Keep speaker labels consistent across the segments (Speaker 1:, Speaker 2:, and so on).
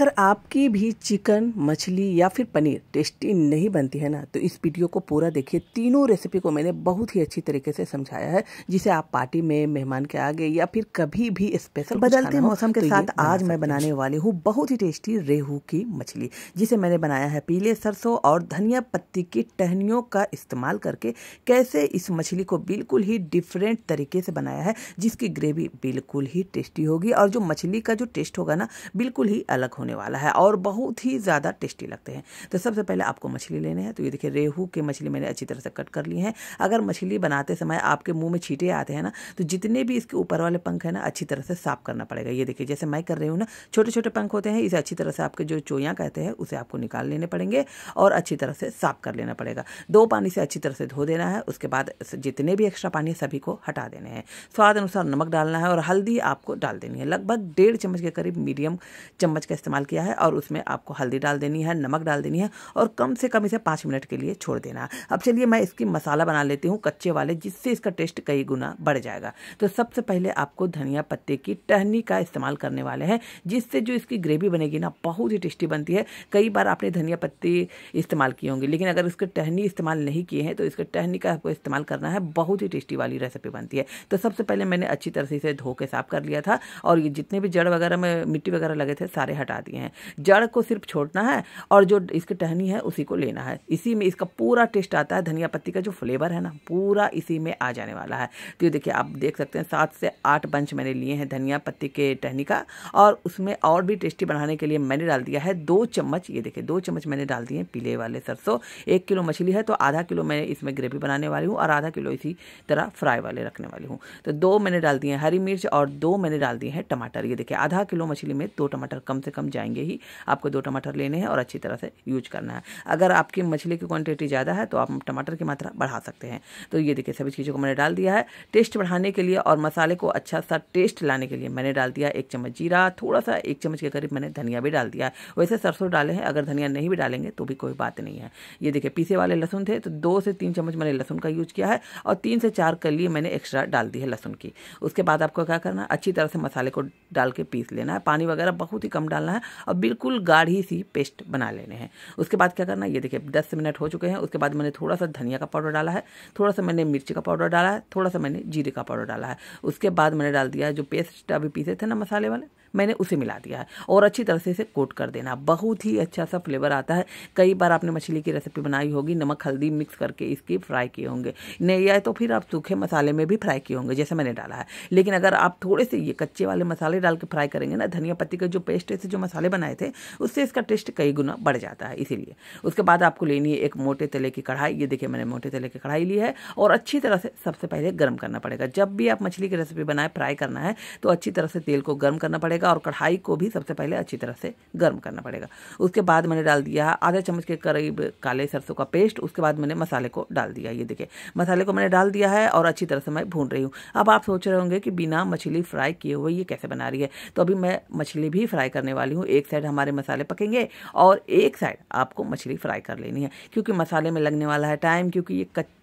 Speaker 1: अगर आपकी भी चिकन मछली या फिर पनीर टेस्टी नहीं बनती है ना तो इस वीडियो को पूरा देखिए तीनों रेसिपी को मैंने बहुत ही अच्छी तरीके से समझाया है जिसे आप पार्टी में मेहमान के आगे या फिर कभी भी स्पेशल बदलते मौसम के तो साथ आज मैं बनाने वाली हूँ बहुत ही टेस्टी रेहू की मछली जिसे मैंने बनाया है पीले सरसों और धनिया पत्ती की टहनियों का इस्तेमाल करके कैसे इस मछली को बिल्कुल ही डिफरेंट तरीके से बनाया है जिसकी ग्रेवी बिल्कुल ही टेस्टी होगी और जो मछली का जो टेस्ट होगा ना बिल्कुल ही अलग होने वाला है और बहुत ही ज़्यादा टेस्टी लगते हैं तो सबसे पहले आपको मछली लेने हैं तो ये देखिए रेहू की मछली मैंने अच्छी तरह से कट कर ली है अगर मछली बनाते समय आपके मुँह में छीटे आते हैं ना तो जितने भी इसके ऊपर वाले पंख हैं ना अच्छी तरह से साफ करना पड़ेगा ये देखिए जैसे मैं कर रही हूँ ना छोटे छोटे पंख होते हैं इसे अच्छी तरह से आपके जो चोयाँ कहते हैं उसे आपको निकाल लेने पड़ेंगे और अच्छी तरह से साफ कर लेना पड़ेगा दो पानी से अच्छी तरह से धो देना है उसके बाद जितने भी एक्स्ट्रा पानी है सभी को हटा देने हैं स्वाद अनुसार नमक डालना है और हल्दी आपको डाल देनी है लगभग डेढ़ चम्मच के करीब मीडियम चम्मच का इस्तेमाल इस्तेमाल किया है और उसमें आपको हल्दी डाल देनी है नमक डाल देनी है और कम से कम इसे पाँच मिनट के लिए छोड़ देना है अब चलिए मैं इसकी मसाला बना लेती हूँ कच्चे वाले जिससे इसका टेस्ट कई गुना बढ़ जाएगा तो सबसे पहले आपको धनिया पत्ते की टहनी का इस्तेमाल करने वाले हैं जिससे जो इसकी ग्रेवी बनेगी ना बहुत ही टेस्टी बनती है कई बार आपने धनिया पत्ते इस्तेमाल किए होंगे लेकिन अगर इसके टहनी इस्तेमाल नहीं किए हैं तो इसके टहनी का आपको इस्तेमाल करना है बहुत ही टेस्टी वाली रेसिपी बनती है तो सबसे पहले मैंने अच्छी तरह से इसे धो के साफ कर लिया था और ये जितने भी जड़ वगैरह में मिट्टी वगैरह लगे थे सारे हटा जाती हैं जड़ को सिर्फ छोड़ना है और जो इसकी टहनी है उसी को लेना है इसी में इसका पूरा टेस्ट आता है धनिया पत्ती का जो फ्लेवर है ना पूरा इसी में आ जाने वाला है तो ये देखिए आप देख सकते हैं सात से आठ बंच मैंने लिए हैं धनिया पत्ती के टहनी का और उसमें और भी टेस्टी बनाने के लिए मैंने डाल दिया है दो चम्मच ये देखिए दो चम्मच मैंने डाल दिए हैं पीले वाले सरसों एक किलो मछली है तो आधा किलो मैं इसमें ग्रेवी बनाने वाली हूँ और आधा किलो इसी तरह फ्राई वाले रखने वाली हूँ तो दो मैंने डाल दिए हैं हरी मिर्च और दो मैंने डाल दिए हैं टमाटर ये देखिए आधा किलो मछली में दो टमाटर कम से कम जाएंगे ही आपको दो टमाटर लेने हैं और अच्छी तरह से यूज करना है अगर आपकी मछली की क्वांटिटी ज़्यादा है तो आप टमाटर की मात्रा बढ़ा सकते हैं तो ये देखिए सभी चीज़ों को मैंने डाल दिया है टेस्ट बढ़ाने के लिए और मसाले को अच्छा सा टेस्ट लाने के लिए मैंने डाल दिया एक चम्मच जीरा थोड़ा सा एक चम्मच के करीब मैंने धनिया भी डाल दिया वैसे सरसों डाले हैं अगर धनिया नहीं भी डालेंगे तो भी कोई बात नहीं है ये देखिए पीसे वाले लहसुन थे तो दो से तीन चम्मच मैंने लहसुन का यूज किया है और तीन से चार कली मैंने एक्स्ट्रा डाल दी है लहसुन की उसके बाद आपको क्या करना है अच्छी तरह से मसाले को डाल के पीस लेना है पानी वगैरह बहुत ही कम डालना है है और बिल्कुल गाढ़ी सी पेस्ट बना लेने हैं उसके बाद क्या करना ये देखिए दस मिनट हो चुके हैं उसके बाद मैंने थोड़ा सा धनिया का पाउडर डाला है थोड़ा सा मैंने मिर्ची का पाउडर डाला है थोड़ा सा मैंने जीरे का पाउडर डाला है उसके बाद मैंने डाल दिया जो पेस्ट अभी पीसे थे ना मसाले वाले मैंने उसे मिला दिया है और अच्छी तरह से इसे कोट कर देना बहुत ही अच्छा सा फ्लेवर आता है कई बार आपने मछली की रेसिपी बनाई होगी नमक हल्दी मिक्स करके इसकी फ्राई किए होंगे नहीं या तो फिर आप सूखे मसाले में भी फ्राई किए होंगे जैसे मैंने डाला है लेकिन अगर आप थोड़े से ये कच्चे वाले मसाले डाल के फ्राई करेंगे ना धनिया पत्ती का जो पेस्ट है जो मसाले बनाए थे उससे इसका टेस्ट कई गुना बढ़ जाता है इसीलिए उसके बाद आपको लेनी है एक मोटे तले की कढ़ाई ये देखिए मैंने मोटे तले की कढ़ाई ली है और अच्छी तरह से सबसे पहले गर्म करना पड़ेगा जब भी आप मछली की रेसिपी बनाए फ्राई करना है तो अच्छी तरह से तेल को गर्म करना पड़ेगा और कढ़ाई को भी सबसे पहले अच्छी तरह से गर्म करना पड़ेगा उसके बाद मैंने डाल दिया आधा चम्मच के करीब काले सरसों का पेस्ट उसके बाद मैंने मसाले को डाल दिया ये देखिए मसाले को मैंने डाल दिया है और अच्छी तरह से मैं भून रही हूँ अब आप सोच रहे होंगे कि बिना मछली फ्राई किए हुए ये कैसे बना रही है तो अभी मैं मछली भी फ्राई करने वाली रही हूँ एक साइड हमारे मसाले पकेंगे और एक साइड आपको मछली फ्राई कर लेनी है क्योंकि मसाले में लगने वाला है टाइम क्योंकि ये कच्ची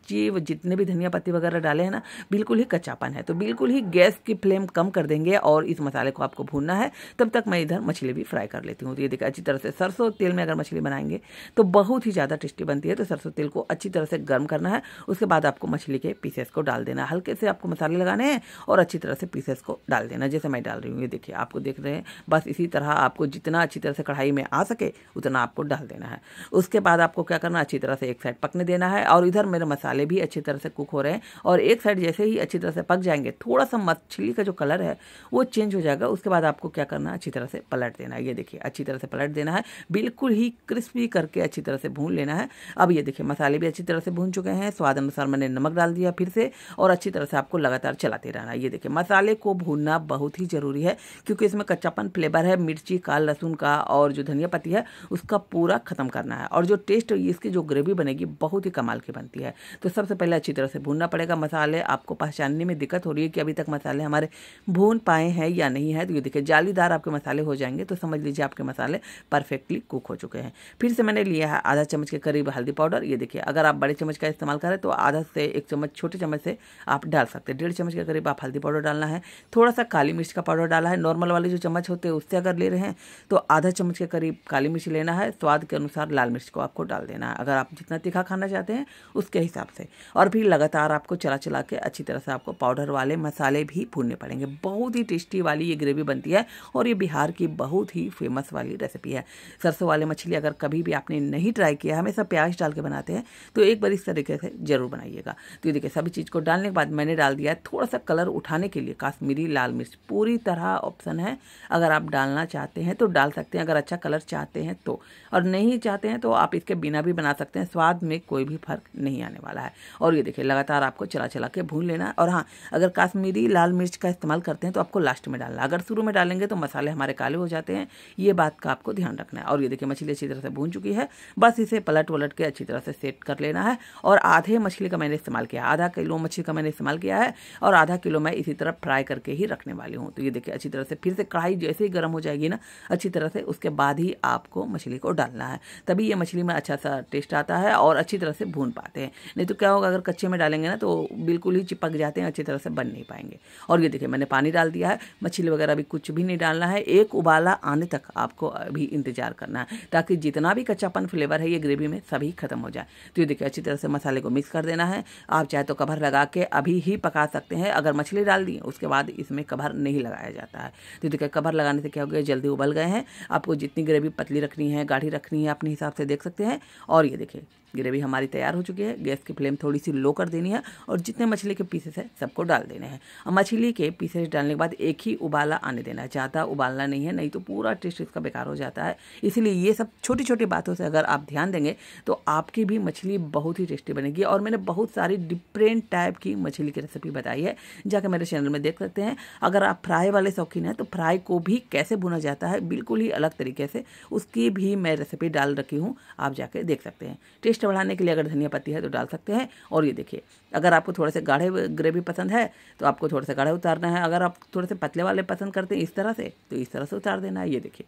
Speaker 1: जितने भी धनिया पत्ती वगैरह डाले हैं ना बिल्कुल ही कच्चापन है तो बिल्कुल ही गैस की फ्लेम कम कर देंगे और इस मसाले को आपको भूनना है तब तक मैं इधर मछली भी फ्राई कर लेती हूँ तो ये देखिए अच्छी तरह से सरसों तेल में अगर मछली बनाएंगे तो बहुत ही ज़्यादा टेस्टी बनती है तो सरसों तेल को अच्छी तरह से गर्म करना है उसके बाद आपको मछली के पीसेस को डाल देना हल्के से आपको मसाले लगाने हैं और अच्छी तरह से पीसेस को डाल देना जैसे मैं डाल रही हूँ ये देखिए आपको देख रहे हैं बस इसी तरह आपको आपको जितना अच्छी तरह से कढ़ाई में आ सके उतना आपको डाल देना है उसके बाद आपको क्या करना अच्छी तरह से एक साइड पकने देना है और इधर मेरे मसाले भी अच्छी तरह से कुक हो रहे हैं और एक साइड जैसे ही अच्छी तरह से पक जाएंगे थोड़ा सा मछली का जो कलर है वो चेंज हो जाएगा उसके बाद आपको क्या करना अच्छी तरह से पलट देना है ये देखिए अच्छी तरह से पलट देना है बिल्कुल ही क्रिस्पी करके अच्छी तरह से भून लेना है अब ये देखिए मसाले भी अच्छी तरह से भून चुके हैं स्वाद अनुसार मैंने नमक डाल दिया फिर से और अच्छी तरह से आपको लगातार चलाते रहना ये देखिए मसाले को भूनना बहुत ही ज़रूरी है क्योंकि इसमें कच्चापन फ्लेवर है मिर्ची का का लहसुन का और जो धनिया पत्ती है उसका पूरा ख़त्म करना है और जो टेस्ट इसकी जो ग्रेवी बनेगी बहुत ही कमाल की बनती है तो सबसे पहले अच्छी तरह से भूनना पड़ेगा मसाले आपको पहचानने में दिक्कत हो रही है कि अभी तक मसाले हमारे भून पाए हैं या नहीं है तो ये देखिए जालीदार आपके मसाले हो जाएंगे तो समझ लीजिए आपके मसाले परफेक्टली कुक हो चुके हैं फिर से मैंने लिया है आधा चम्मच के करीब हल्दी पाउडर ये देखिए अगर आप बड़े चम्मच का इस्तेमाल करें तो आधा से एक चम्मच छोटे चम्मच से आप डाल सकते हैं डेढ़ चम्मच के करीब आप हल्दी पाउडर डालना है थोड़ा सा काली मिर्च का पाउडर डाला है नॉर्मल वाले जो चम्मच होते हैं उससे अगर ले रहे हैं तो आधा चम्मच के करीब काली मिर्च लेना है स्वाद के अनुसार लाल मिर्च को आपको डाल देना है अगर आप जितना तीखा खाना चाहते हैं उसके हिसाब से और फिर लगातार आपको चला चला के अच्छी तरह से आपको पाउडर वाले मसाले भी भूनने पड़ेंगे बहुत ही टेस्टी वाली ये ग्रेवी बनती है और ये बिहार की बहुत ही फेमस वाली रेसिपी है सरसों वाले मछली अगर कभी भी आपने नहीं ट्राई किया हमेशा प्याज डाल के बनाते हैं तो एक बार इस तरीके से ज़रूर बनाइएगा तो देखिए सभी चीज़ को डालने के बाद मैंने डाल दिया है थोड़ा सा कलर उठाने के लिए काश्मीरी लाल मिर्च पूरी तरह ऑप्शन है अगर आप डालना चाहते हैं हैं तो डाल सकते हैं अगर अच्छा कलर चाहते हैं तो और नहीं चाहते हैं तो आप इसके बिना भी बना सकते हैं स्वाद में कोई भी फर्क नहीं आने वाला है और ये देखिए लगातार आपको चला चला के भून लेना है और हाँ अगर काश्मीरी लाल मिर्च का इस्तेमाल करते हैं तो आपको लास्ट में डालना अगर शुरू में डालेंगे तो मसाले हमारे काले हो जाते हैं ये बात का आपको ध्यान रखना है और ये देखिए मछली अच्छी तरह से भून चुकी है बस इसे पलट वलट के अच्छी तरह से सेट कर लेना है और आधे मछली का मैंने इस्तेमाल किया आधा किलो मछली का मैंने इस्तेमाल किया है और आधा किलो मैं इसी तरह फ्राई करके ही रखने वाली हूँ तो ये देखिए अच्छी तरह से फिर से कढ़ाई जैसे ही गर्म हो जाएगी ना अच्छी तरह से उसके बाद ही आपको मछली को डालना है तभी ये मछली में अच्छा सा टेस्ट आता है और अच्छी तरह से भून पाते हैं नहीं तो क्या होगा अगर कच्चे में डालेंगे ना तो बिल्कुल ही चिपक जाते हैं अच्छी तरह से बन नहीं पाएंगे और ये देखिए मैंने पानी डाल दिया है मछली वगैरह अभी कुछ भी नहीं डालना है एक उबाला आने तक आपको अभी इंतजार करना है ताकि जितना भी कच्चापन फ्लेवर है ये ग्रेवी में सभी खत्म हो जाए तो ये देखिए अच्छी तरह से मसाले को मिक्स कर देना है आप चाहे तो कभर लगा के अभी ही पका सकते हैं अगर मछली डाल दी उसके बाद इसमें कभर नहीं लगाया जाता है तो देखिए कभर लगाने से क्या हो गया जल्दी उबल गए हैं आपको जितनी ग्रेवी पतली रखनी है गाढ़ी रखनी है अपने हिसाब से देख सकते हैं और ये देखिए ग्रेवी हमारी तैयार हो चुकी है गैस की फ्लेम थोड़ी सी लो कर देनी है और जितने मछली के पीसेस है सबको डाल देने हैं और मछली के पीसेस डालने के बाद एक ही उबाला आने देना है ज़्यादा उबालना नहीं है नहीं तो पूरा टेस्ट इसका बेकार हो जाता है इसलिए ये सब छोटी छोटी बातों से अगर आप ध्यान देंगे तो आपकी भी मछली बहुत ही टेस्टी बनेगी और मैंने बहुत सारी डिफरेंट टाइप की मछली की रेसिपी बताई है जाकर मेरे चैनल में देख सकते हैं अगर आप फ्राई वाले शौकीन हैं तो फ्राई को भी कैसे भुना जाता है बिल्कुल ही अलग तरीके से उसकी भी मैं रेसिपी डाल रखी हूँ आप जाके देख सकते हैं टेस्ट टेस्ट बढ़ाने के लिए अगर धनिया पत्ती है तो डाल सकते हैं और ये देखिए अगर आपको थोड़े से गाढ़े ग्रेवी पसंद है तो आपको थोड़े से गाढ़े उतारना है अगर आप थोड़े से पतले वाले पसंद करते हैं इस तरह से तो इस तरह से उतार देना है ये देखिए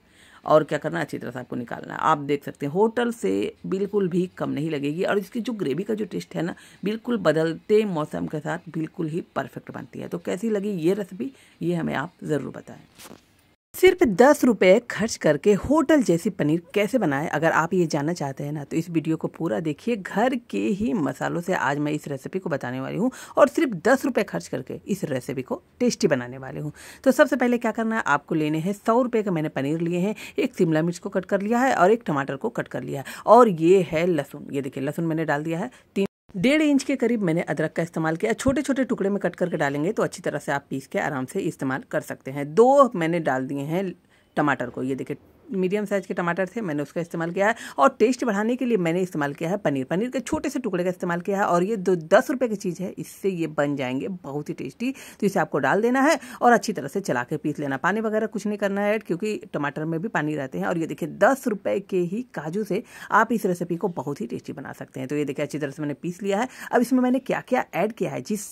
Speaker 1: और क्या करना है अच्छी तरह से आपको निकालना है आप देख सकते हैं होटल से बिल्कुल भी कम नहीं लगेगी और इसकी जो ग्रेवी का जो टेस्ट है ना बिल्कुल बदलते मौसम के साथ बिल्कुल ही परफेक्ट बनती है तो कैसी लगी ये रेसिपी ये हमें आप ज़रूर बताएं सिर्फ दस रुपये खर्च करके होटल जैसी पनीर कैसे बनाएं अगर आप ये जानना चाहते हैं ना तो इस वीडियो को पूरा देखिए घर के ही मसालों से आज मैं इस रेसिपी को बताने वाली हूँ और सिर्फ दस रुपये खर्च करके इस रेसिपी को टेस्टी बनाने वाले हूँ तो सबसे पहले क्या करना है आपको लेने हैं सौ रुपये का मैंने पनीर लिए हैं एक शिमला मिर्च को कट कर लिया है और एक टमाटर को कट कर लिया है और ये है लहसुन ये देखिए लहसुन मैंने डाल दिया है तीन डेढ़ इंच के करीब मैंने अदरक का इस्तेमाल किया छोटे छोटे टुकड़े में कट करके डालेंगे तो अच्छी तरह से आप पीस के आराम से इस्तेमाल कर सकते हैं दो मैंने डाल दिए हैं टमाटर को ये देखिए मीडियम साइज़ के टमाटर थे मैंने उसका इस्तेमाल किया है और टेस्ट बढ़ाने के लिए मैंने इस्तेमाल किया है पनीर पनीर के छोटे से टुकड़े का इस्तेमाल किया है और ये दो दस रुपये की चीज़ है इससे ये बन जाएंगे बहुत ही टेस्टी तो इसे आपको डाल देना है और अच्छी तरह से चला के पीस लेना पानी वगैरह कुछ नहीं करना है क्योंकि टमाटर में भी पानी रहते हैं और ये देखिए दस के ही काजू से आप इस रेसिपी को बहुत ही टेस्टी बना सकते हैं तो ये देखिए अच्छी तरह से मैंने पीस लिया है अब इसमें मैंने क्या क्या ऐड किया है जिस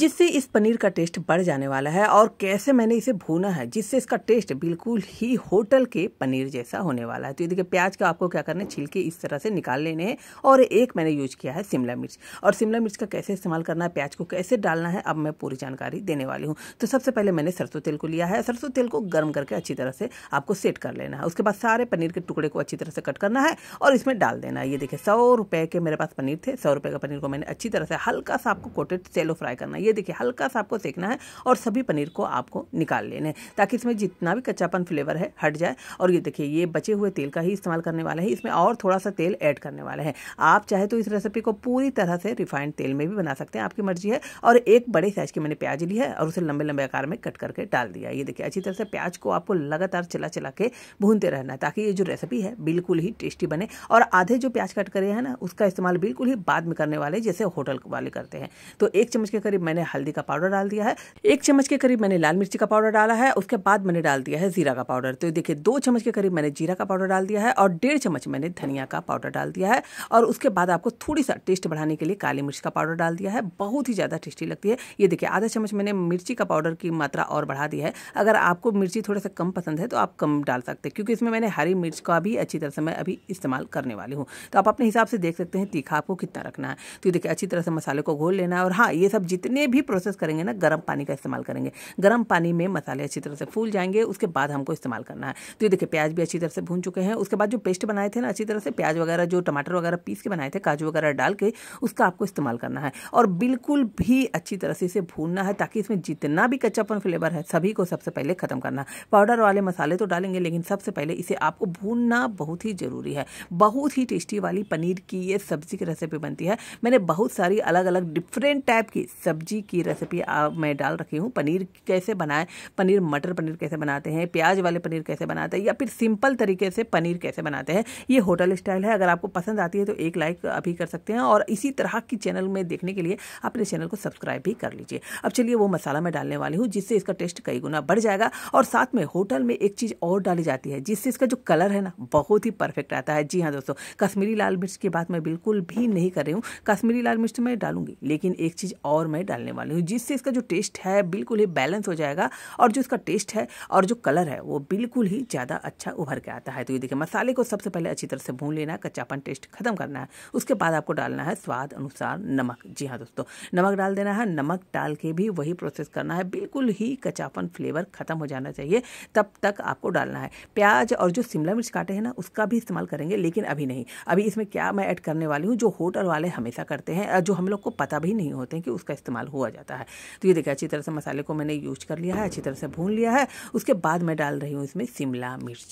Speaker 1: जिससे इस पनीर का टेस्ट बढ़ जाने वाला है और कैसे मैंने इसे भूना है जिससे इसका टेस्ट बिल्कुल ही होटल के पनीर पनीर जैसा होने वाला है तो ये देखिए प्याज का आपको क्या करना है छिलके इस तरह से निकाल लेने हैं और एक मैंने यूज किया है शिमला मिर्च और शिमला मिर्च का कैसे इस्तेमाल करना है प्याज को कैसे डालना है अब मैं पूरी जानकारी देने वाली हूँ तो सबसे पहले मैंने सरसों तेल को लिया है सरसों तेल को गर्म करके अच्छी तरह से आपको सेट कर लेना है उसके बाद सारे पनीर के टुकड़े को अच्छी तरह से कट करना है और इसमें डाल देना है ये देखिए सौ रुपये के मेरे पास पनीर थे सौ रुपये का पनीर को मैंने अच्छी तरह से हल्का सा आपको कोटेड सेलो फ्राई करना है ये देखिए हल्का सा आपको सेकना है और सभी पनीर को आपको निकाल लेने ताकि इसमें जितना भी कच्चापन फ्लेवर है हट जाए और ये देखिए ये बचे हुए तेल का ही इस्तेमाल करने वाला है इसमें और थोड़ा सा तेल ऐड करने वाला है आप चाहे तो इस रेसिपी को पूरी तरह से रिफाइंड तेल में भी बना सकते हैं आपकी मर्जी है और एक बड़े साइज़ की मैंने प्याज ली है और उसे लंबे लंबे आकार में कट करके डाल दिया ये देखिए अच्छी तरह से प्याज को आपको लगातार चला चला के भूनते रहना है ताकि ये जो रेसिपी है बिल्कुल ही टेस्टी बने और आधे जो प्याज कट करे हैं ना उसका इस्तेमाल बिल्कुल ही बाद में करने वाले जैसे होटल वाले करते हैं तो एक चम्मच के करीब मैंने हल्दी का पाउडर डाल दिया है एक चम्मच के करीब मैंने लाल मिर्ची का पाउडर डाला है उसके बाद मैंने डाल दिया है जीरा का पाउडर तो देखिए दो चम्मच के करीब मैंने जीरा का पाउडर डाल दिया है और डेढ़ चम्मच मैंने धनिया का पाउडर डाल दिया है और उसके बाद आपको थोड़ी सा टेस्ट बढ़ाने के लिए काली मिर्च का पाउडर डाल दिया है बहुत ही ज़्यादा टेस्टी लगती है ये देखिए आधा चम्मच मैंने मिर्ची का पाउडर की मात्रा और बढ़ा दी है अगर आपको मिर्ची थोड़ा सा कम पसंद है तो आप कम डाल सकते हैं क्योंकि इसमें मैंने हरी मिर्च का भी अच्छी तरह से मैं अभी इस्तेमाल करने वाली हूँ तो आप अपने हिसाब से देख सकते हैं तीखा आपको कितना रखना है तो ये देखिए अच्छी तरह से मसाले को घोल लेना है और हाँ ये सब जितने भी प्रोसेस करेंगे ना गर्म पानी का इस्तेमाल करेंगे गर्म पानी में मसाले अच्छी तरह से फूल जाएंगे उसके बाद हमको इस्तेमाल करना है तो ये देखिए प्याज प्याज भी अच्छी तरह से भून चुके हैं उसके बाद जो पेस्ट बनाए थे ना अच्छी तरह से प्याज वगैरह जो टमाटर वगैरह पीस के बनाए थे काजू वगैरह डाल के उसका आपको इस्तेमाल करना है और बिल्कुल भी अच्छी तरह से इसे भूनना है ताकि इसमें जितना भी कच्चापन फ्लेवर है सभी को सबसे पहले ख़त्म करना है पाउडर वाले मसाले तो डालेंगे लेकिन सबसे पहले इसे आपको भूनना बहुत ही ज़रूरी है बहुत ही टेस्टी वाली पनीर की ये सब्ज़ी की रेसिपी बनती है मैंने बहुत सारी अलग अलग डिफरेंट टाइप की सब्जी की रेसिपी मैं डाल रखी हूँ पनीर कैसे बनाए पनीर मटर पनीर कैसे बनाते हैं प्याज वाले पनीर कैसे बनाते हैं या फिर सिंपल तरीके से पनीर कैसे बनाते हैं ये होटल स्टाइल है अगर आपको पसंद आती है तो एक लाइक अभी कर सकते हैं और इसी तरह की चैनल में देखने के लिए अपने चैनल को सब्सक्राइब भी कर लीजिए अब चलिए वो मसाला मैं डालने वाली हूँ जिससे इसका टेस्ट कई गुना बढ़ जाएगा और साथ में होटल में एक चीज़ और डाली जाती है जिससे इसका जो कलर है ना बहुत ही परफेक्ट आता है जी हाँ दोस्तों कश्मीरी लाल मिर्च की बात मैं बिल्कुल भी नहीं कर रही हूँ कश्मीरी लाल मिर्च तो मैं डालूंगी लेकिन एक चीज़ और मैं डालने वाली हूँ जिससे इसका जो टेस्ट है बिल्कुल ही बैलेंस हो जाएगा और जो इसका टेस्ट है और जो कलर है वो बिल्कुल ही ज़्यादा अच्छा अच्छा उभर के आता है तो ये देखिए मसाले को सबसे पहले अच्छी तरह से भून लेना है कच्चापन टेस्ट खत्म करना है उसके बाद आपको डालना है स्वाद अनुसार नमक जी हाँ दोस्तों नमक डाल देना है नमक डाल के भी वही प्रोसेस करना है बिल्कुल ही कच्चापन फ्लेवर खत्म हो जाना चाहिए तब तक आपको डालना है प्याज और जो शिमला मिर्च काटे हैं ना उसका भी इस्तेमाल करेंगे लेकिन अभी नहीं अभी इसमें क्या मैं ऐड करने वाली हूँ जो होटल वाले हमेशा करते हैं जो हम लोग को पता भी नहीं होते कि उसका इस्तेमाल हुआ जाता है तो ये देखिए अच्छी तरह से मसाले को मैंने यूज कर लिया है अच्छी तरह से भून लिया है उसके बाद मैं डाल रही हूँ इसमें शिमला मिर्च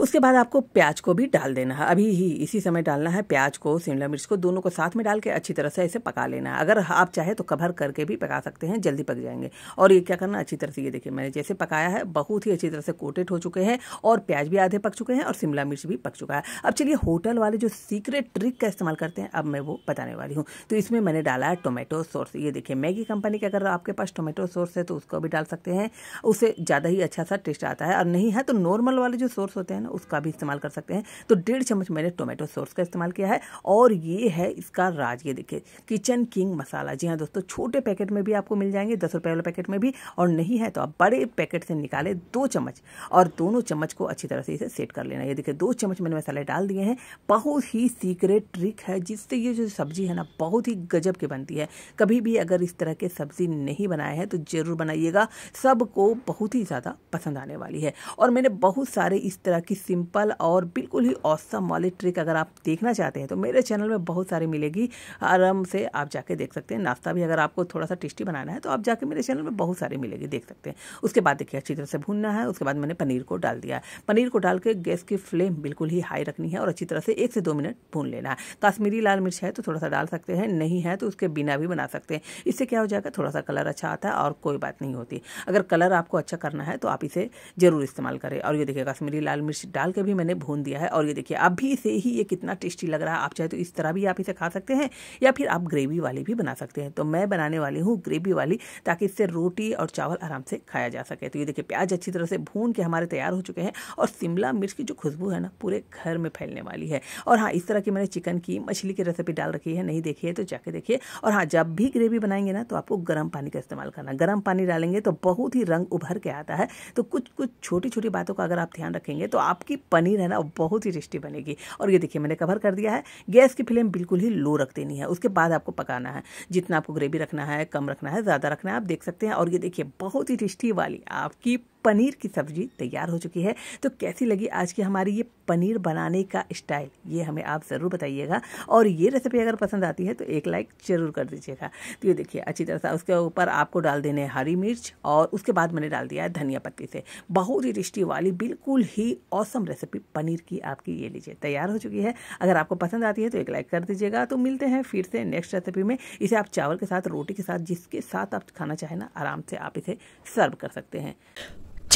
Speaker 1: उसके बाद आपको प्याज को भी डाल देना है अभी ही इसी समय डालना है प्याज को शिमला मिर्च को दोनों को साथ में डाल के अच्छी तरह से इसे पका लेना है अगर आप चाहे तो कवर करके भी पका सकते हैं जल्दी पक जाएंगे और ये क्या करना अच्छी तरह से ये देखिए मैंने जैसे पकाया है बहुत ही अच्छी तरह से कोटेड हो चुके हैं और प्याज भी आधे पक चुके हैं और शिमला मिर्च भी पक चुका है अब चलिए होटल वाले जो सीक्रेट ट्रिक का इस्तेमाल करते हैं अब मैं वो बताने वाली हूँ तो इसमें मैंने डाला है टोमेटो सॉस ये देखिए मैगी कंपनी के अगर आपके पास टोमेटो सॉस है तो उसको भी डाल सकते हैं उससे ज़्यादा ही अच्छा सा टेस्ट आता है और नहीं है तो नॉर्मल वाले जो सॉस होते हैं ना उसका भी इस्तेमाल कर सकते हैं तो डेढ़ चम्मच मैंने टोमेटो सॉस का इस्तेमाल किया है और ये है इसका राज ये देखिए किचन किंग मसाला जी हाँ दोस्तों छोटे पैकेट में भी आपको मिल जाएंगे दस रुपये वाले पैकेट में भी और नहीं है तो आप बड़े पैकेट से निकाले दो चम्मच और दोनों चम्मच को अच्छी तरह से इसे सेट कर लेना ये देखिए दो चम्मच मैंने मसाले डाल दिए हैं बहुत ही सीक्रेट ट्रिक है जिससे ये जो सब्जी है ना बहुत ही गजब की बनती है कभी भी अगर इस तरह के सब्जी नहीं बनाए हैं तो ज़रूर बनाइएगा सबको बहुत ही ज़्यादा पसंद आने वाली है और मैंने बहुत सारे इस तरह की सिंपल और बिल्कुल ही औसम वाली ट्रिक अगर आप देखना चाहते हैं तो मेरे चैनल में बहुत सारी मिलेगी आराम से आप जाके देख सकते हैं नाश्ता भी अगर आपको थोड़ा सा टेस्टी बनाना है तो आप जाके मेरे चैनल में बहुत सारी मिलेगी देख सकते हैं उसके बाद देखिए अच्छी तरह से भूनना है उसके बाद मैंने पनीर को डाल दिया है पनीर को डाल के गैस की फ्लेम बिल्कुल ही हाई रखनी है और अच्छी तरह से एक से दो मिनट भून लेना है काश्मीरी लाल मिर्च है तो थोड़ा सा डाल सकते हैं नहीं है तो उसके बिना भी बना सकते हैं इससे क्या हो जाएगा थोड़ा सा कलर अच्छा आता है और कोई बात नहीं होती अगर कलर आपको अच्छा करना है तो आप इसे ज़रूर इस्तेमाल करें और ये देखिए काश्मीरी लाल मिर्च डाल के भी मैंने भून दिया है और ये देखिए अभी से ही ये कितना टेस्टी लग रहा है आप चाहे तो इस तरह भी आप इसे खा सकते हैं या फिर आप ग्रेवी वाली भी बना सकते हैं तो मैं बनाने वाली हूँ ग्रेवी वाली ताकि इससे रोटी और चावल आराम से खाया जा सके तो ये देखिए प्याज अच्छी तरह से भून के हमारे तैयार हो चुके हैं और शिमला मिर्च की जो खुशबू है ना पूरे घर में फैलने वाली है और हाँ इस तरह की मैंने चिकन की मछली की रेसिपी डाल रखी है नहीं देखिए तो जाके देखिए और हाँ जब भी ग्रेवी बनाएंगे ना तो आपको गर्म पानी का इस्तेमाल करना गर्म पानी डालेंगे तो बहुत ही रंग उभर के आता है तो कुछ कुछ छोटी छोटी बातों का अगर आप ध्यान रखेंगे तो आप आपकी पनीर है ना बहुत ही टेस्टी बनेगी और ये देखिए मैंने कवर कर दिया है गैस की फ्लेम बिल्कुल ही लो रख देनी है उसके बाद आपको पकाना है जितना आपको ग्रेवी रखना है कम रखना है ज़्यादा रखना है आप देख सकते हैं और ये देखिए बहुत ही टेस्टी वाली आपकी पनीर की सब्जी तैयार हो चुकी है तो कैसी लगी आज की हमारी ये पनीर बनाने का स्टाइल ये हमें आप ज़रूर बताइएगा और ये रेसिपी अगर पसंद आती है तो एक लाइक ज़रूर कर दीजिएगा तो ये देखिए अच्छी तरह से उसके ऊपर आपको डाल देने हरी मिर्च और उसके बाद मैंने डाल दिया है धनिया पत्ती से बहुत ही टेस्टी वाली बिल्कुल ही औसम रेसिपी पनीर की आपकी ये लीजिए तैयार हो चुकी है अगर आपको पसंद आती है तो एक लाइक कर दीजिएगा तो मिलते हैं फिर से नेक्स्ट रेसिपी में इसे आप चावल के साथ रोटी के साथ जिसके साथ आप खाना चाहें ना आराम से आप इसे सर्व कर सकते हैं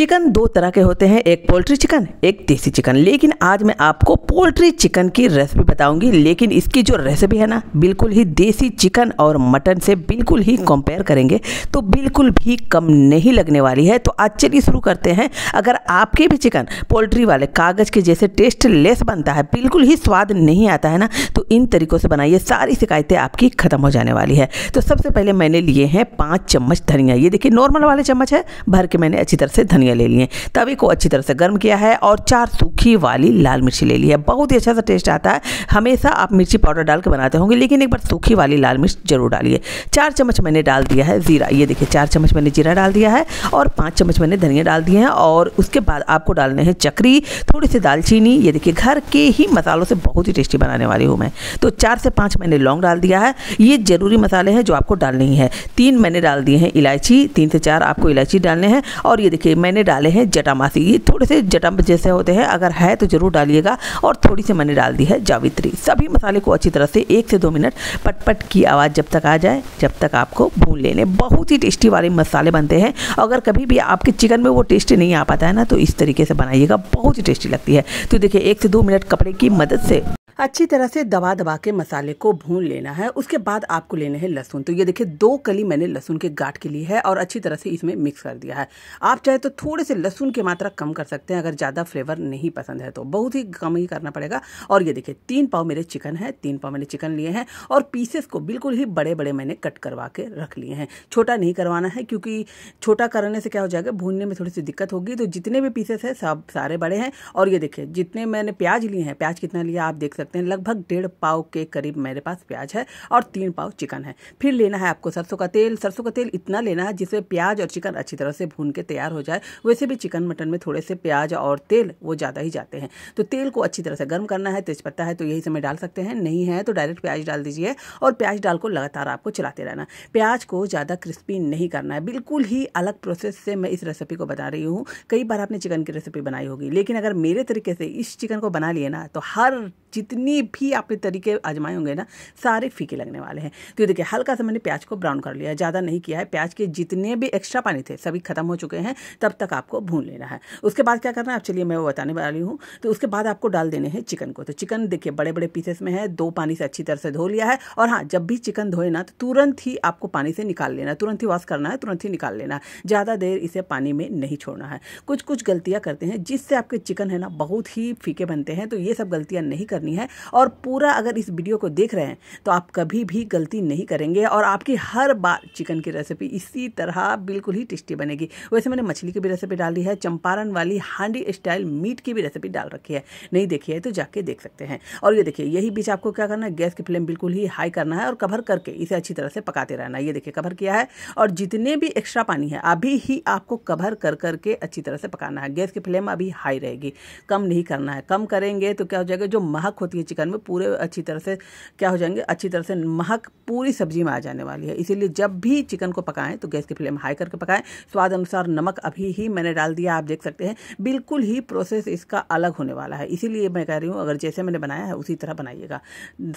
Speaker 1: चिकन दो तरह के होते हैं एक पोल्ट्री चिकन एक देसी चिकन लेकिन आज मैं आपको पोल्ट्री चिकन की रेसिपी बताऊंगी लेकिन इसकी जो रेसिपी है ना बिल्कुल ही देसी चिकन और मटन से बिल्कुल ही कंपेयर करेंगे तो बिल्कुल भी कम नहीं लगने वाली है तो आज चलिए शुरू करते हैं अगर आपके भी चिकन पोल्ट्री वाले कागज़ के जैसे टेस्ट लेस बनता है बिल्कुल ही स्वाद नहीं आता है ना तो इन तरीक़ों से बनाइए सारी शिकायतें आपकी ख़त्म हो जाने वाली है तो सबसे पहले मैंने लिए हैं पाँच चम्मच धनिया ये देखिए नॉर्मल वाले चम्मच है भर के मैंने अच्छी तरह से धनिया धनिया ले लिए तवे को अच्छी तरह से गर्म किया है और चार सूखी वाली लाल मिर्ची ले ली है बहुत ही अच्छा सा टेस्ट आता है हमेशा आप मिर्ची पाउडर डाल के बनाते होंगे लेकिन एक बार सूखी वाली लाल मिर्च जरूर डालिए चार चम्मच मैंने डाल दिया है ज़ीरा ये देखिए चार चम्मच मैंने जीरा डाल दिया है और पाँच चम्मच मैंने धनिया डाल दिए हैं और उसके बाद आपको डालने हैं चक्री थोड़ी सी दालचीनी ये देखिए घर के ही मसालों से बहुत ही टेस्टी बनाने वाली हूँ मैं तो चार से पाँच मैंने लौंग डाल दिया है ये ज़रूरी मसाले हैं जो आपको डालने ही है तीन मैंने डाल दिए हैं इलायची तीन से चार आपको इलायची डालने हैं और ये देखिए मैंने मैंने डाले हैं जटामासी ये थोड़े से जटा जैसे होते हैं अगर है तो ज़रूर डालिएगा और थोड़ी सी मैंने डाल दी है जावित्री सभी मसाले को अच्छी तरह से एक से दो मिनट पटपट की आवाज़ जब तक आ जाए जब तक आपको भून लेने बहुत ही टेस्टी वाले मसाले बनते हैं अगर कभी भी आपके चिकन में वो टेस्ट नहीं आ पाता है ना तो इस तरीके से बनाइएगा बहुत ही टेस्टी लगती है तो देखिए एक से दो मिनट कपड़े की मदद से अच्छी तरह से दबा दबा के मसाले को भून लेना है उसके बाद आपको लेने हैं लहसुन तो ये देखिए दो कली मैंने लहसुन के गाट के ली है और अच्छी तरह से इसमें मिक्स कर दिया है आप चाहे तो थोड़े से लहसुन की मात्रा कम कर सकते हैं अगर ज़्यादा फ्लेवर नहीं पसंद है तो बहुत ही कम ही करना पड़ेगा और ये देखिए तीन पाव मेरे चिकन है तीन पाव मैंने चिकन लिए हैं और पीसेस को बिल्कुल ही बड़े बड़े मैंने कट करवा के रख लिए हैं छोटा नहीं करवाना है क्योंकि छोटा करने से क्या हो जाएगा भूनने में थोड़ी सी दिक्कत होगी तो जितने भी पीसेस हैं सब सारे बड़े हैं और ये देखिए जितने मैंने प्याज लिए हैं प्याज कितना लिया आप देख सकते सकते हैं लगभग डेढ़ पाव के करीब मेरे पास प्याज है और तीन पाव चिकन है फिर लेना है आपको सरसों का तेल सरसों का तेल इतना लेना है जिसमें प्याज और चिकन अच्छी तरह से भून के तैयार हो जाए वैसे भी चिकन मटन में थोड़े से प्याज और तेल वो ज़्यादा ही जाते हैं तो तेल को अच्छी तरह से गर्म करना है तेज़पत्ता है तो यही समय डाल सकते हैं नहीं है तो डायरेक्ट प्याज डाल दीजिए और प्याज डाल को लगातार आपको चलाते रहना प्याज को ज़्यादा क्रिस्पी नहीं करना है बिल्कुल ही अलग प्रोसेस से मैं इस रेसिपी को बता रही हूँ कई बार आपने चिकन की रेसिपी बनाई होगी लेकिन अगर मेरे तरीके से इस चिकन को बना लिए ना तो हर जितनी जितनी भी आपने तरीके आजमाए होंगे ना सारे फीके लगने वाले हैं तो देखिए हल्का सा मैंने प्याज को ब्राउन कर लिया ज़्यादा नहीं किया है प्याज के जितने भी एक्स्ट्रा पानी थे सभी खत्म हो चुके हैं तब तक आपको भून लेना है उसके बाद क्या करना है आप चलिए मैं वो बताने वाली हूँ तो उसके बाद आपको डाल देने हैं चिकन को तो चिकन देखिए बड़े बड़े पीसेस में है दो पानी से अच्छी तरह से धो लिया है और हाँ जब भी चिकन धोए ना तो तुरंत ही आपको पानी से निकाल लेना तुरंत ही वॉश करना है तुरंत ही निकाल लेना है ज़्यादा देर इसे पानी में नहीं छोड़ना है कुछ कुछ गलतियाँ करते हैं जिससे आपके चिकन है ना बहुत ही फीके बनते हैं तो ये सब गलतियाँ नहीं करनी है और पूरा अगर इस वीडियो को देख रहे हैं तो आप कभी भी गलती नहीं करेंगे और आपकी हर बार चिकन की रेसिपी इसी तरह बिल्कुल ही टेस्टी बनेगी वैसे मैंने मछली की भी रेसिपी डाली है चंपारण वाली हांडी स्टाइल मीट की भी रेसिपी डाल रखी है नहीं देखी है तो जाके देख सकते हैं और ये देखिए यही बीच आपको क्या करना है गैस की फ्लेम बिल्कुल ही हाई करना है और कवर करके इसे अच्छी तरह से पकाते रहना है ये देखिए कवर किया है और जितने भी एक्स्ट्रा पानी है अभी ही आपको कवर कर करके अच्छी तरह से पकाना है गैस की फ्लेम अभी हाई रहेगी कम नहीं करना है कम करेंगे तो क्या हो जाएगा जो महक होती होती है चिकन में पूरे अच्छी तरह से क्या हो जाएंगे अच्छी तरह से महक पूरी सब्जी में आ जाने वाली है इसीलिए जब भी चिकन को पकाएं तो गैस की फ्लेम हाई करके पकाएं स्वाद अनुसार नमक अभी ही मैंने डाल दिया आप देख सकते हैं बिल्कुल ही प्रोसेस इसका अलग होने वाला है इसीलिए मैं कह रही हूँ अगर जैसे मैंने बनाया है उसी तरह बनाइएगा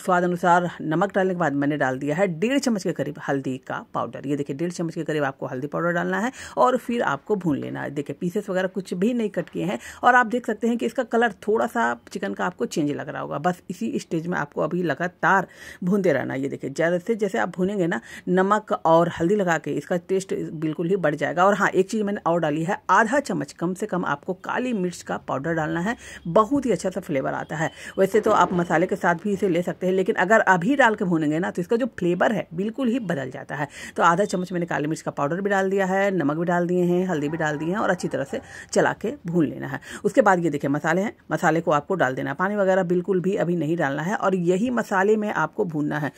Speaker 1: स्वाद अनुसार नमक डालने के बाद मैंने डाल दिया है डेढ़ चम्मच के करीब हल्दी का पाउडर ये देखिए डेढ़ चम्मच के करीब आपको हल्दी पाउडर डालना है और फिर आपको भून लेना है देखिए पीसेस वगैरह कुछ भी नहीं कट किए हैं और आप देख सकते हैं कि इसका कलर थोड़ा सा चिकन का आपको चेंज लग रहा होगा बस इसी स्टेज में आपको अभी लगातार भूनते रहना ये देखिए जैसे जैसे आप भूनेंगे ना नमक और हल्दी लगा के इसका टेस्ट बिल्कुल ही बढ़ जाएगा और हाँ एक चीज़ मैंने और डाली है आधा चम्मच कम से कम आपको काली मिर्च का पाउडर डालना है बहुत ही अच्छा सा फ्लेवर आता है वैसे तो आप मसाले के साथ भी इसे ले सकते हैं लेकिन अगर अभी डाल के भूनेंगे ना तो इसका जो फ्लेवर है बिल्कुल ही बदल जाता है तो आधा चम्मच मैंने काली मिर्च का पाउडर भी डाल दिया है नमक भी डाल दिए हैं हल्दी भी डाल दिए हैं और अच्छी तरह से चला के भून लेना है उसके बाद ये देखिए मसाले हैं मसाले को आपको डाल देना पानी वगैरह बिल्कुल भी भी अभी नहीं डालना है और यही मसाले में आपको भूनना है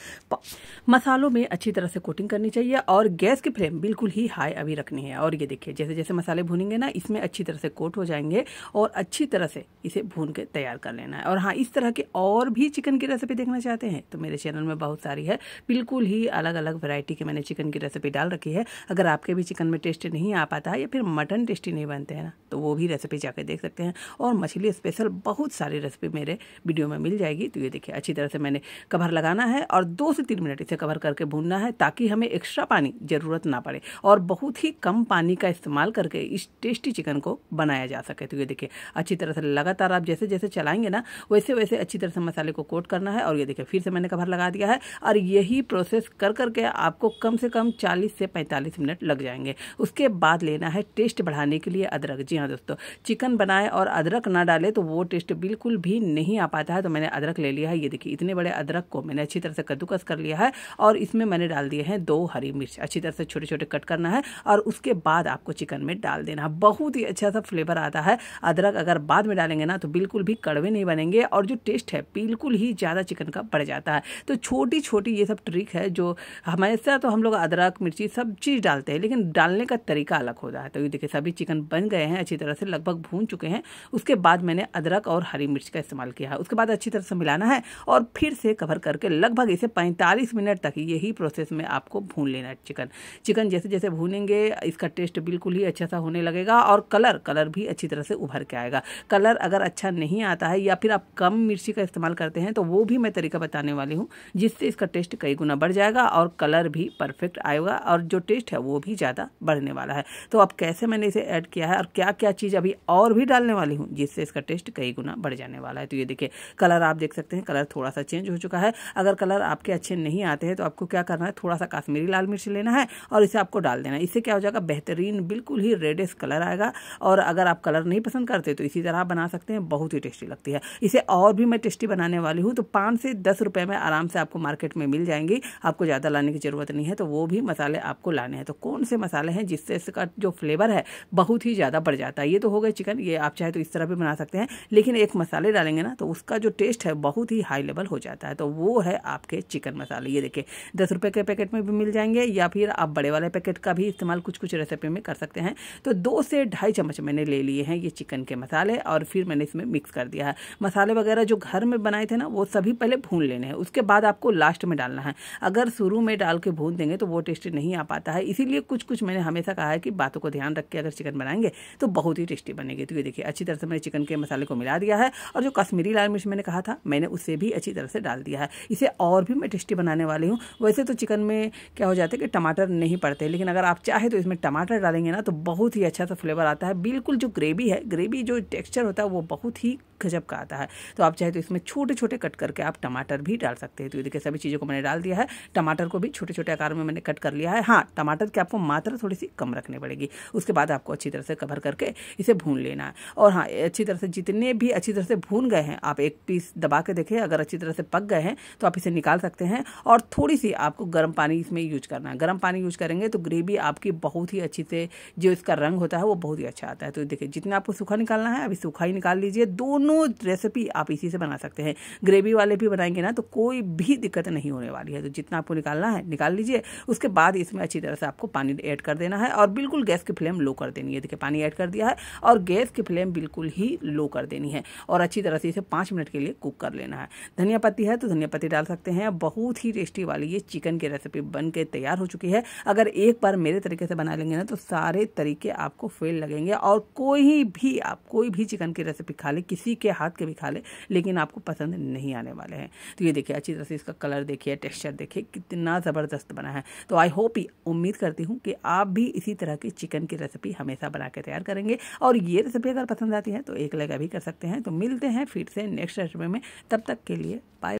Speaker 1: मसालों में अच्छी तरह से कोटिंग करनी चाहिए और गैस की फ्लेम बिल्कुल ही हाई अभी रखनी है और ये देखिए जैसे जैसे मसाले भूनेंगे ना इसमें अच्छी तरह से कोट हो जाएंगे और अच्छी तरह से इसे भून के तैयार कर लेना है और हाँ इस तरह के और भी चिकन की रेसिपी देखना चाहते हैं तो मेरे चैनल में बहुत सारी है बिल्कुल ही अलग अलग वैरायटी के मैंने चिकन की रेसिपी डाल रखी है अगर आपके भी चिकन में टेस्ट नहीं आ पाता है या फिर मटन टेस्टी नहीं बनते हैं ना तो वो भी रेसिपी जाकर देख सकते हैं और मछली स्पेशल बहुत सारी रेसिपी मेरे वीडियो में मिल जाएगी तो ये देखिए अच्छी तरह से मैंने कवर लगाना है और दो से तीन मिनट इसे कवर करके भूनना है ताकि हमें एक्स्ट्रा पानी ज़रूरत ना पड़े और बहुत ही कम पानी का इस्तेमाल करके इस टेस्टी चिकन को बनाया जा सके तो ये देखिए अच्छी तरह से लगा लगातार आप जैसे जैसे चलाएंगे ना वैसे वैसे अच्छी तरह से मसाले को कोट करना है और ये देखिए फिर से मैंने कवर लगा दिया है और यही प्रोसेस कर करके आपको कम से कम चालीस से पैंतालीस मिनट लग जाएंगे उसके बाद लेना है टेस्ट बढ़ाने के लिए अदरक जी हाँ दोस्तों चिकन बनाए और अदरक ना डाले तो वो टेस्ट बिल्कुल भी नहीं आ पाता है तो मैंने अदरक ले लिया है ये देखिए इतने बड़े अदरक को मैंने अच्छी तरह से कद्दूकस कर लिया है और इसमें मैंने डाल दिए हैं दो हरी मिर्च अच्छी तरह से छोटे छोटे कट करना है और उसके बाद आपको चिकन में डाल देना बहुत ही अच्छा सा फ्लेवर आता है अदरक अगर बाद में डालेंगे बनाएंगे ना तो बिल्कुल भी कड़वे नहीं बनेंगे और जो टेस्ट है बिल्कुल ही ज़्यादा चिकन का बढ़ जाता है तो छोटी छोटी ये सब ट्रिक है जो हमेशा तो हम लोग अदरक मिर्ची सब चीज़ डालते हैं लेकिन डालने का तरीका अलग होता है तो ये देखिए सभी चिकन बन गए हैं अच्छी तरह से लगभग भून चुके हैं उसके बाद मैंने अदरक और हरी मिर्च का इस्तेमाल किया है उसके बाद अच्छी तरह से मिलाना है और फिर से कवर करके लगभग इसे पैंतालीस मिनट तक यही प्रोसेस में आपको भून लेना है चिकन चिकन जैसे जैसे भूनेंगे इसका टेस्ट बिल्कुल ही अच्छा सा होने लगेगा और कलर कलर भी अच्छी तरह से उभर के आएगा कलर अगर अगर अच्छा नहीं आता है या फिर आप कम मिर्ची का इस्तेमाल करते हैं तो वो भी मैं तरीका बताने वाली हूँ जिससे इसका टेस्ट कई गुना बढ़ जाएगा और कलर भी परफेक्ट आएगा और जो टेस्ट है वो भी ज़्यादा बढ़ने वाला है तो अब कैसे मैंने इसे ऐड किया है और क्या क्या चीज़ अभी और भी डालने वाली हूँ जिससे इसका टेस्ट कई गुना बढ़ जाने वाला है तो ये देखिए कलर आप देख सकते हैं कलर थोड़ा सा चेंज हो चुका है अगर कलर आपके अच्छे नहीं आते हैं तो आपको क्या करना है थोड़ा सा काश्मीरी लाल मिर्च लेना है और इसे आपको डाल देना है इससे क्या हो जाएगा बेहतरीन बिल्कुल ही रेडेस्ट कलर आएगा और अगर आप कलर नहीं पसंद करते तो इसी तरह आप बना सकते हैं बहुत ही टेस्टी लगती है इसे और भी मैं टेस्टी बनाने वाली हूँ तो पाँच से दस रुपये में आराम से आपको मार्केट में मिल जाएंगी आपको ज़्यादा लाने की ज़रूरत नहीं है तो वो भी मसाले आपको लाने हैं तो कौन से मसाले हैं जिससे इसका जो फ्लेवर है बहुत ही ज़्यादा बढ़ जाता है ये तो हो गए चिकन ये आप चाहे तो इस तरह भी बना सकते हैं लेकिन एक मसाले डालेंगे ना तो उसका जो टेस्ट है बहुत ही हाई लेवल हो जाता है तो वो है आपके चिकन मसाले ये देखिए दस रुपये के पैकेट में भी मिल जाएंगे या फिर आप बड़े वाले पैकेट का भी इस्तेमाल कुछ कुछ रेसिपी में कर सकते हैं तो दो से ढाई चम्मच मैंने ले लिए हैं ये चिकन के मसाले और फिर मैंने इसमें मिक्स कर दिया है मसाले वगैरह जो घर में बनाए थे ना वो सभी पहले भून लेने हैं उसके बाद आपको लास्ट में डालना है अगर शुरू में डाल के भून देंगे तो वो टेस्ट नहीं आ पाता है इसीलिए कुछ कुछ मैंने हमेशा कहा है कि बातों को ध्यान रख के अगर चिकन बनाएंगे तो बहुत ही टेस्टी बनेगी तो ये देखिए अच्छी तरह से मैंने चिकन के मसाले को मिला दिया है और जो कश्मीरी लाल मिर्च मैंने कहा था मैंने उसे भी अच्छी तरह से डाल दिया है इसे और भी मैं टेस्टी बनाने वाली हूँ वैसे तो चिकन में क्या हो जाता है कि टमाटर नहीं पड़ते लेकिन अगर आप चाहे तो इसमें टमाटर डालेंगे ना तो बहुत ही अच्छा सा फ्लेवर आता है बिल्कुल जो ग्रेवी है ग्रेवी जो टेक्स्चर होता है वो बहुत ही गजब का आता है तो आप चाहे तो इसमें छोटे छोटे कट करके आप टमाटर भी डाल सकते हैं तो ये देखिए सभी चीज़ों को मैंने डाल दिया है टमाटर को भी छोटे छोटे आकार में मैंने कट कर लिया है हाँ टमाटर की आपको मात्रा थोड़ी सी कम रखनी पड़ेगी उसके बाद आपको अच्छी तरह से कवर करके इसे भून लेना है और हाँ अच्छी तरह से जितने भी अच्छी तरह से भून गए हैं आप एक पीस दबा के देखें अगर अच्छी तरह से पक गए हैं तो आप इसे निकाल सकते हैं और थोड़ी सी आपको गर्म पानी इसमें यूज करना है गर्म पानी यूज करेंगे तो ग्रेवी आपकी बहुत ही अच्छी से जो इसका रंग होता है वो बहुत ही अच्छा आता है तो देखिए जितना आपको सूखा निकालना है अभी सूखा ही निकाल लीजिए दोनों दोनों रेसिपी आप इसी से बना सकते हैं ग्रेवी वाले भी बनाएंगे ना तो कोई भी दिक्कत नहीं होने वाली है तो जितना आपको निकालना है निकाल लीजिए उसके बाद इसमें अच्छी तरह से आपको पानी ऐड कर देना है और बिल्कुल गैस की फ्लेम लो कर देनी है देखिए पानी ऐड कर दिया है और गैस की फ्लेम बिल्कुल ही लो कर देनी है और अच्छी तरह से इसे पाँच मिनट के लिए कुक कर लेना है धनिया पत्ती है तो धनिया पत्ती डाल सकते हैं बहुत ही टेस्टी वाली ये चिकन की रेसिपी बन के तैयार हो चुकी है अगर एक बार मेरे तरीके से बना लेंगे ना तो सारे तरीके आपको फेल लगेंगे और कोई भी आप कोई भी चिकन की रेसिपी खा ले किसी किसी के हाथ के भी खा ले, लेकिन आपको पसंद नहीं आने वाले हैं तो ये देखिए अच्छी तरह से इसका कलर देखिए टेक्स्चर देखिए कितना ज़बरदस्त बना है तो आई होप उम्मीद करती हूँ कि आप भी इसी तरह की चिकन की रेसिपी हमेशा बना के तैयार करेंगे और ये रेसिपी अगर पसंद आती है तो एक लगा भी कर सकते हैं तो मिलते हैं फिर से नेक्स्ट रेसिपी में तब तक के लिए बाय